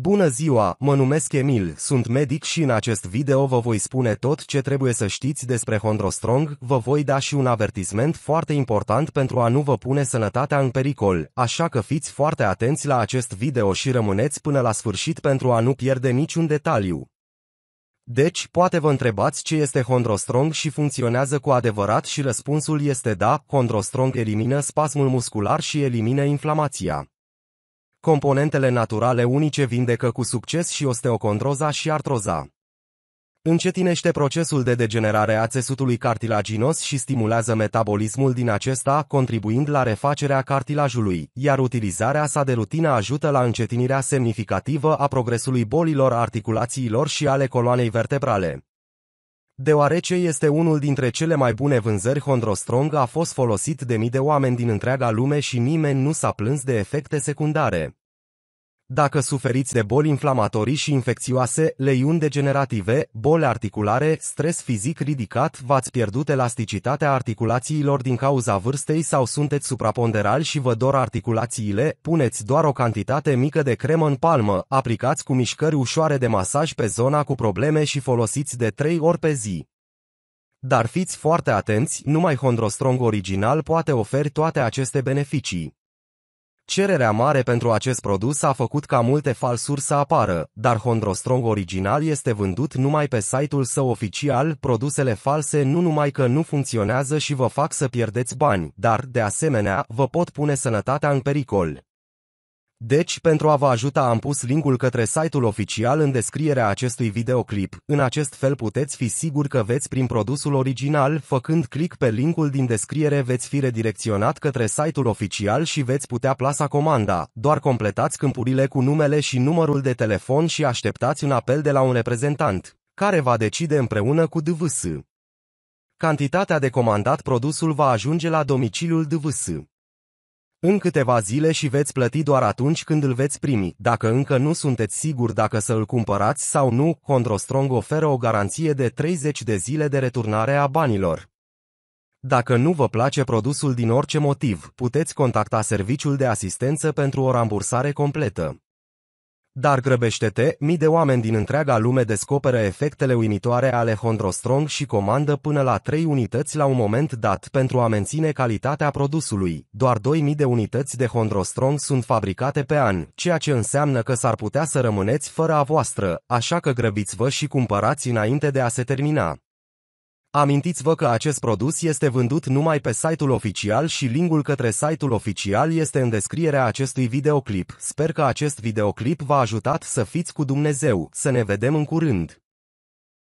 Bună ziua, mă numesc Emil, sunt medic și în acest video vă voi spune tot ce trebuie să știți despre Hondrostrong, vă voi da și un avertisment foarte important pentru a nu vă pune sănătatea în pericol, așa că fiți foarte atenți la acest video și rămâneți până la sfârșit pentru a nu pierde niciun detaliu. Deci, poate vă întrebați ce este Hondrostrong și funcționează cu adevărat și răspunsul este da, Hondrostrong elimină spasmul muscular și elimină inflamația. Componentele naturale unice vindecă cu succes și osteocondroza și artroza. Încetinește procesul de degenerare a țesutului cartilaginos și stimulează metabolismul din acesta, contribuind la refacerea cartilajului, iar utilizarea sa de rutină ajută la încetinirea semnificativă a progresului bolilor articulațiilor și ale coloanei vertebrale. Deoarece este unul dintre cele mai bune vânzări, Hondrostrong a fost folosit de mii de oameni din întreaga lume și nimeni nu s-a plâns de efecte secundare. Dacă suferiți de boli inflamatorii și infecțioase, leiuni degenerative, boli articulare, stres fizic ridicat, v-ați pierdut elasticitatea articulațiilor din cauza vârstei sau sunteți supraponderali și vă dor articulațiile, puneți doar o cantitate mică de cremă în palmă, aplicați cu mișcări ușoare de masaj pe zona cu probleme și folosiți de 3 ori pe zi. Dar fiți foarte atenți, numai Hondrostrong original poate oferi toate aceste beneficii. Cererea mare pentru acest produs a făcut ca multe falsuri să apară, dar Hondrostrong original este vândut numai pe site-ul său oficial, produsele false nu numai că nu funcționează și vă fac să pierdeți bani, dar, de asemenea, vă pot pune sănătatea în pericol. Deci, pentru a vă ajuta am pus linkul către site-ul oficial în descrierea acestui videoclip. În acest fel puteți fi sigur că veți prin produsul original, făcând click pe linkul din descriere veți fi redirecționat către site-ul oficial și veți putea plasa comanda. Doar completați câmpurile cu numele și numărul de telefon și așteptați un apel de la un reprezentant, care va decide împreună cu DVS. Cantitatea de comandat produsul va ajunge la domiciliul DVS. În câteva zile și veți plăti doar atunci când îl veți primi. Dacă încă nu sunteți siguri dacă să îl cumpărați sau nu, Condrostrong oferă o garanție de 30 de zile de returnare a banilor. Dacă nu vă place produsul din orice motiv, puteți contacta serviciul de asistență pentru o rambursare completă. Dar grăbește-te, mii de oameni din întreaga lume descoperă efectele uimitoare ale Hondrostrong și comandă până la 3 unități la un moment dat pentru a menține calitatea produsului. Doar 2000 de unități de Hondrostrong sunt fabricate pe an, ceea ce înseamnă că s-ar putea să rămâneți fără a voastră, așa că grăbiți-vă și cumpărați înainte de a se termina. Amintiți-vă că acest produs este vândut numai pe site-ul oficial și linkul către site-ul oficial este în descrierea acestui videoclip. Sper că acest videoclip v-a ajutat să fiți cu Dumnezeu. Să ne vedem în curând!